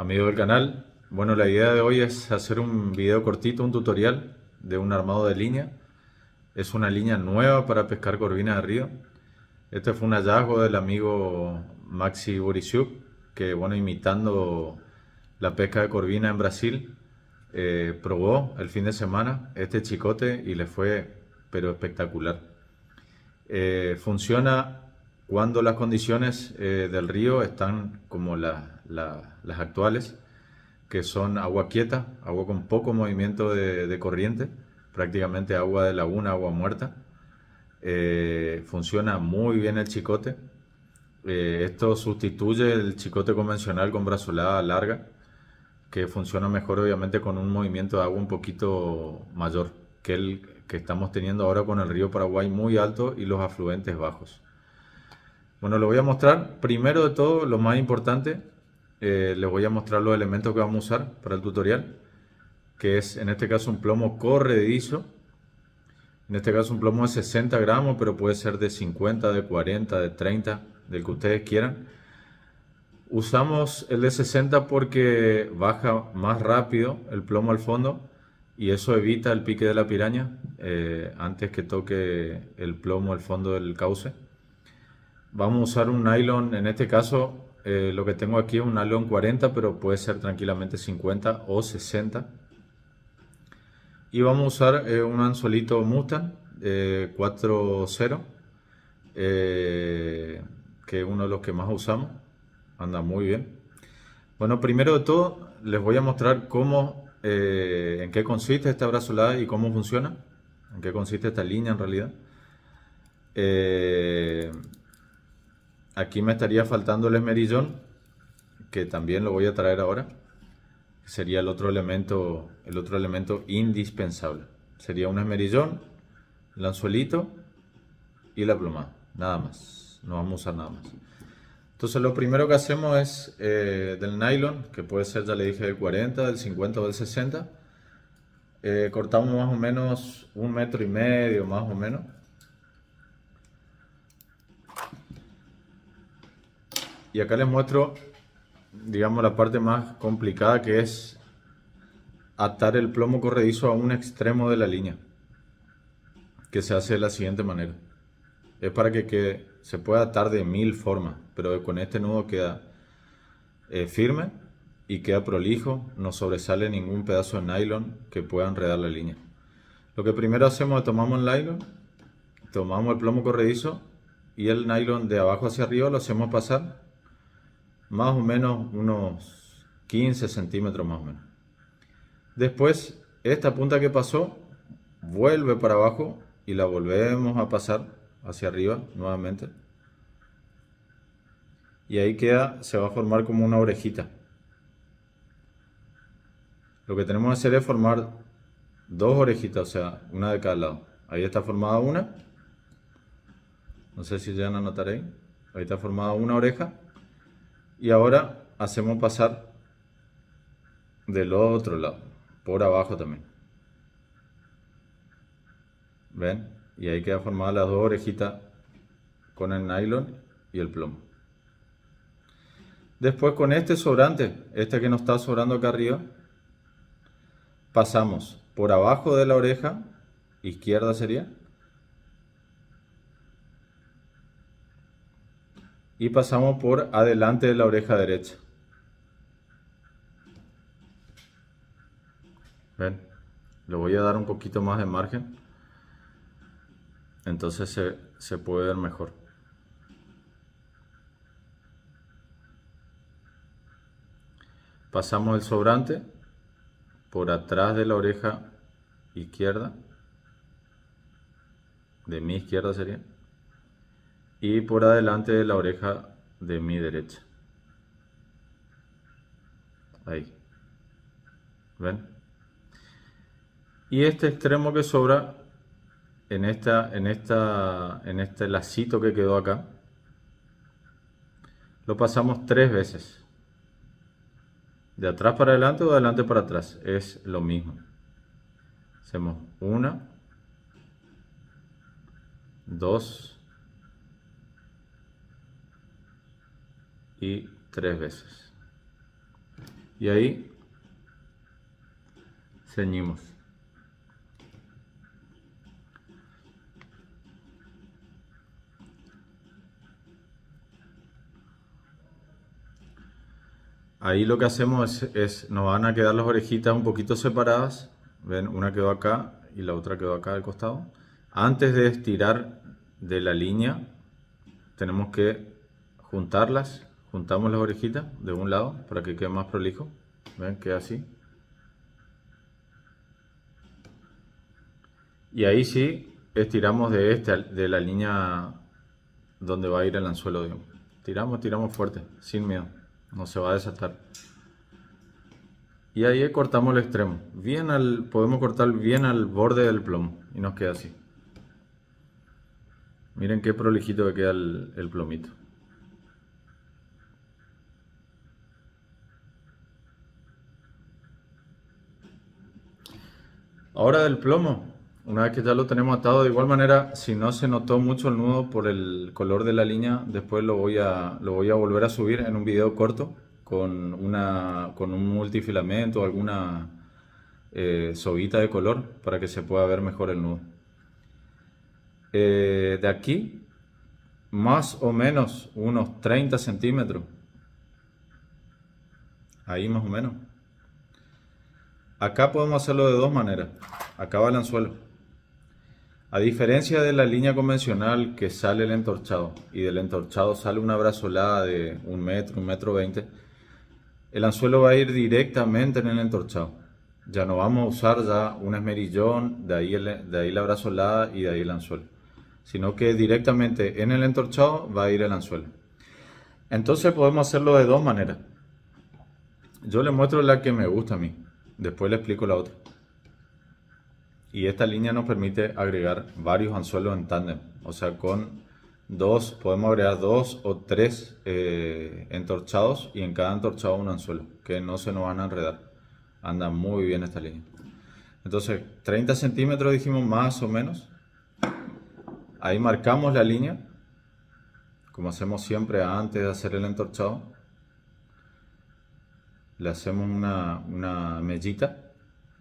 amigos del canal. Bueno, la idea de hoy es hacer un video cortito, un tutorial de un armado de línea. Es una línea nueva para pescar corvina de río. Este fue un hallazgo del amigo Maxi Borisiuk, que bueno, imitando la pesca de corvina en Brasil, eh, probó el fin de semana este chicote y le fue pero espectacular. Eh, funciona cuando las condiciones eh, del río están como las las actuales, que son agua quieta, agua con poco movimiento de, corriente, prácticamente agua de laguna, agua muerta. Eh, funciona muy bien el chicote. Eh, esto sustituye el chicote convencional con brazolada larga, que funciona mejor obviamente con un movimiento de agua un poquito mayor que el que estamos teniendo ahora con el río Paraguay muy alto y los afluentes bajos. Bueno, lo voy a mostrar. Primero de todo, lo más importante, eh, les voy a mostrar los elementos que vamos a usar para el tutorial, que es en este caso un plomo corredizo, en este caso un plomo de 60 gramos, pero puede ser de 50, de 40, de 30, del que ustedes quieran. Usamos el de 60 porque baja más rápido el plomo al fondo y eso evita el pique de la piraña eh, antes que toque el plomo al fondo del cauce. Vamos a usar un nylon, en este caso eh, lo que tengo aquí es un Alon 40, pero puede ser tranquilamente 50 o 60. Y vamos a usar eh, un anzuelito Mustang 4.0, eh, que es uno de los que más usamos. Anda muy bien. Bueno, primero de todo, les voy a mostrar cómo, en qué consiste esta brazolada y cómo funciona. En qué consiste esta línea en realidad. Aquí me estaría faltando el esmerillón, que también lo voy a traer ahora. Sería el otro elemento, el otro elemento indispensable. Sería un esmerillón, el anzuelito y la pluma. Nada más. No vamos a usar nada más. Entonces lo primero que hacemos es eh, del nylon, que puede ser, ya le dije, del 40, del 50 o del 60. Eh, cortamos más o menos un metro y medio, más o menos. Y acá les muestro, digamos, la parte más complicada que es atar el plomo corredizo a un extremo de la línea. Que se hace de la siguiente manera. Es para que se pueda atar de mil formas, pero con este nudo queda eh, firme y queda prolijo, no sobresale ningún pedazo de nylon que pueda enredar la línea. Lo que primero hacemos es tomamos el nylon, tomamos el plomo corredizo y el nylon de abajo hacia arriba lo hacemos pasar más o menos unos 15 centímetros más o menos. Después, esta punta que pasó, vuelve para abajo y la volvemos a pasar hacia arriba nuevamente. Y ahí queda, se va a formar como una orejita. Lo que tenemos que hacer es formar dos orejitas, o sea, una de cada lado. Ahí está formada una. No sé si ya la notar Ahí está formada una oreja. Y ahora hacemos pasar del otro lado, por abajo también. ¿Ven? Y ahí queda formada las dos orejitas con el nylon y el plomo. Después con este sobrante, este que nos está sobrando acá arriba, pasamos por abajo de la oreja, izquierda sería, y pasamos por adelante de la oreja derecha. ¿Ven? Le voy a dar un poquito más de margen. Entonces se, se puede ver mejor. Pasamos el sobrante por atrás de la oreja izquierda. De mi izquierda sería y por adelante de la oreja de mi derecha. Ahí. ¿Ven? Y este extremo que sobra en esta en esta en este lacito que quedó acá lo pasamos tres veces. De atrás para adelante o de adelante para atrás, es lo mismo. Hacemos una, dos, y tres veces. Y ahí ceñimos. Ahí lo que hacemos es, nos van a quedar las orejitas un poquito separadas. Ven, una quedó acá y la otra quedó acá al costado. Antes de estirar de la línea, tenemos que juntarlas juntamos las orejitas de un lado para que quede más prolijo ven queda así y ahí sí estiramos de este de la línea donde va a ir el anzuelo tiramos tiramos fuerte sin miedo no se va a desatar y ahí cortamos el extremo bien al podemos cortar bien al borde del plomo y nos queda así miren qué prolijito que queda el plomito Ahora del plomo, una vez que ya lo tenemos atado, de igual manera, si no se notó mucho el nudo por el color de la línea, después lo voy a, lo voy a volver a subir en un video corto con, una, con un multifilamento o alguna eh, sobita de color para que se pueda ver mejor el nudo. Eh, de aquí, más o menos unos 30 centímetros. Ahí más o menos. Acá podemos hacerlo de dos maneras. Acá va el anzuelo. A diferencia de la línea convencional que sale el entorchado y del entorchado sale una brazolada de un metro, un metro veinte, el anzuelo va a ir directamente en el entorchado. Ya no vamos a usar ya un esmerillón, de ahí, de ahí la brazolada y de ahí el anzuelo. Sino que directamente en el entorchado va a ir el anzuelo. Entonces podemos hacerlo de dos maneras. Yo le muestro la que me gusta a mí. Después le explico la otra. Y esta línea nos permite agregar varios anzuelos en tándem. O sea, con dos, podemos agregar dos o tres eh, entorchados y en cada entorchado un anzuelo, que no se nos van a enredar. Anda muy bien esta línea. Entonces, 30 centímetros dijimos más o menos. Ahí marcamos la línea, como hacemos siempre antes de hacer el entorchado le hacemos una, una mellita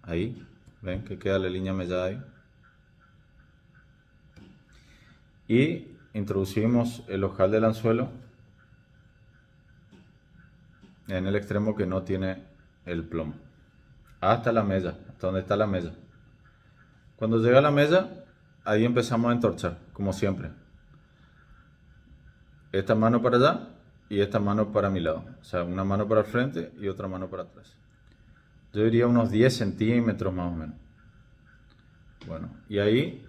ahí, ven que queda la línea mellada ahí. Y introducimos el ojal del anzuelo en el extremo que no tiene el plomo, hasta la mesa hasta donde está la mesa Cuando llega a la mesa ahí empezamos a entorchar, como siempre. Esta mano para allá y esta mano para mi lado. O sea, una mano para el frente y otra mano para atrás. Yo diría unos 10 centímetros más o menos. Bueno, y ahí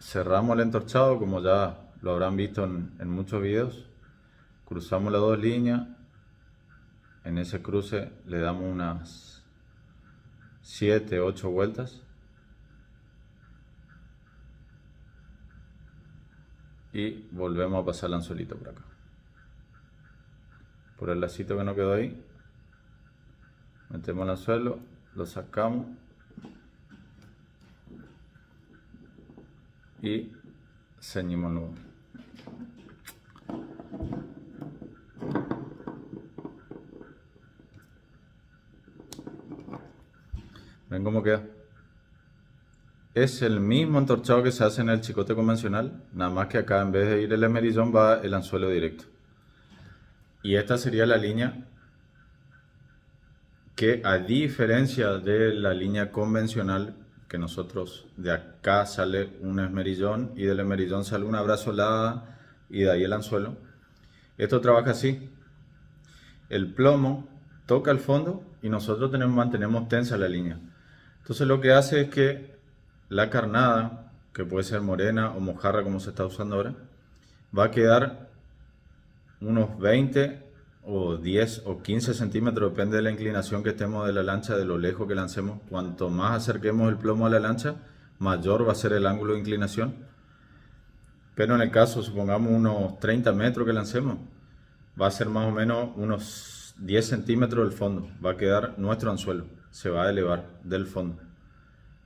cerramos el entorchado, como ya lo habrán visto en, muchos videos. Cruzamos las dos líneas. En ese cruce le damos unas 7, 8 vueltas. Y volvemos a pasar el anzuelito por acá por el lacito que no quedó ahí metemos el anzuelo, lo sacamos y ceñimos nudo ven cómo queda es el mismo entorchado que se hace en el chicote convencional nada más que acá en vez de ir el esmerillón va el anzuelo directo y esta sería la línea que a diferencia de la línea convencional que nosotros de acá sale un esmerillón y del esmerillón sale una brazolada y de ahí el anzuelo. Esto trabaja así. El plomo toca el fondo y nosotros tenemos, mantenemos tensa la línea. Entonces lo que hace es que la carnada, que puede ser morena o mojarra como se está usando ahora, va a quedar unos 20 o 10 o 15 centímetros, depende de la inclinación que estemos de la lancha, de lo lejos que lancemos. Cuanto más acerquemos el plomo a la lancha, mayor va a ser el ángulo de inclinación. Pero en el caso, supongamos unos 30 metros que lancemos, va a ser más o menos unos 10 centímetros del fondo. Va a quedar nuestro anzuelo, se va a elevar del fondo.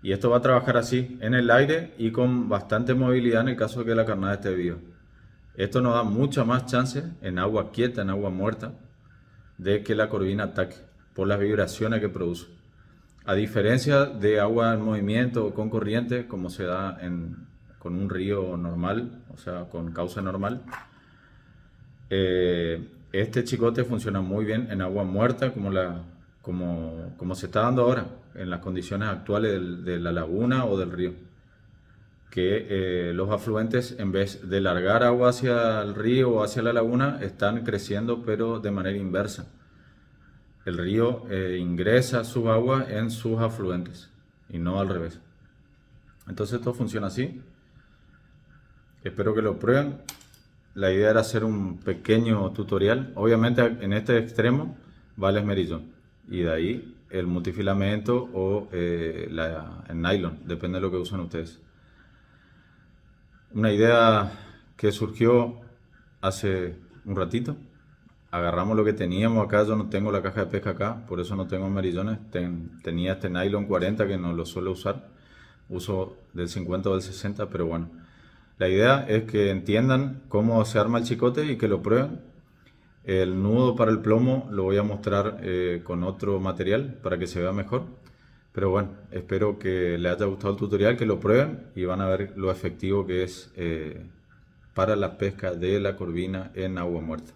Y esto va a trabajar así, en el aire y con bastante movilidad en el caso de que la carnada esté viva. Esto nos da mucha más chance en agua quieta, en agua muerta, de que la corvina ataque por las vibraciones que produce. A diferencia de agua en movimiento o con corriente, como se da en, con un río normal, o sea, con causa normal, eh, este chicote funciona muy bien en agua muerta, como, se está dando ahora, en las condiciones actuales de la laguna o del río que eh, los afluentes, en vez de largar agua hacia el río o hacia la laguna, están creciendo pero de manera inversa. El río eh, ingresa su agua en sus afluentes y no al revés. Entonces esto funciona así. Espero que lo prueben. La idea era hacer un pequeño tutorial. Obviamente en este extremo va el y de ahí el multifilamento o eh, el nylon, depende de lo que usen ustedes. Una idea que surgió hace un ratito. Agarramos lo que teníamos acá, yo no tengo la caja de pesca acá, por eso no tengo marillones. tenía este nylon 40 que no lo suelo usar, uso del 50 o del 60, pero bueno. La idea es que entiendan cómo se arma el chicote y que lo prueben. El nudo para el plomo lo voy a mostrar eh, con otro material para que se vea mejor pero bueno, espero que les haya gustado el tutorial, que lo prueben y van a ver lo efectivo que es eh, para la pesca de la corvina en agua muerta.